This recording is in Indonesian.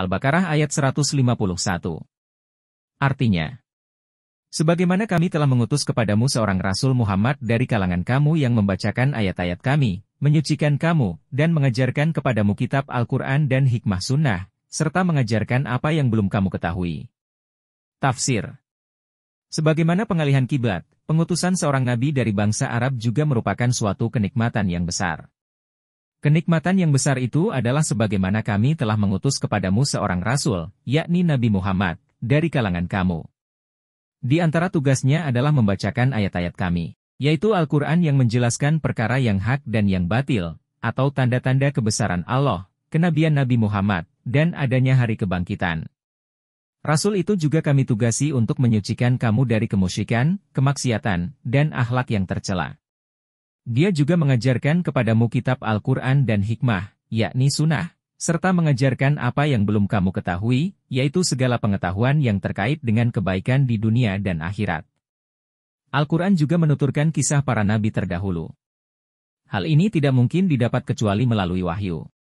Al-Baqarah ayat 151. Artinya, Sebagaimana kami telah mengutus kepadamu seorang Rasul Muhammad dari kalangan kamu yang membacakan ayat-ayat kami, menyucikan kamu, dan mengajarkan kepadamu kitab Al-Quran dan hikmah sunnah, serta mengajarkan apa yang belum kamu ketahui. Tafsir Sebagaimana pengalihan kiblat, pengutusan seorang nabi dari bangsa Arab juga merupakan suatu kenikmatan yang besar. Kenikmatan yang besar itu adalah sebagaimana kami telah mengutus kepadamu seorang rasul, yakni Nabi Muhammad, dari kalangan kamu. Di antara tugasnya adalah membacakan ayat-ayat kami, yaitu Al-Quran yang menjelaskan perkara yang hak dan yang batil, atau tanda-tanda kebesaran Allah, kenabian Nabi Muhammad, dan adanya hari kebangkitan. Rasul itu juga kami tugasi untuk menyucikan kamu dari kemusyikan, kemaksiatan, dan akhlak yang tercela. Dia juga mengajarkan kepadamu kitab Al-Quran dan hikmah, yakni sunnah, serta mengajarkan apa yang belum kamu ketahui, yaitu segala pengetahuan yang terkait dengan kebaikan di dunia dan akhirat. Al-Quran juga menuturkan kisah para nabi terdahulu. Hal ini tidak mungkin didapat kecuali melalui wahyu.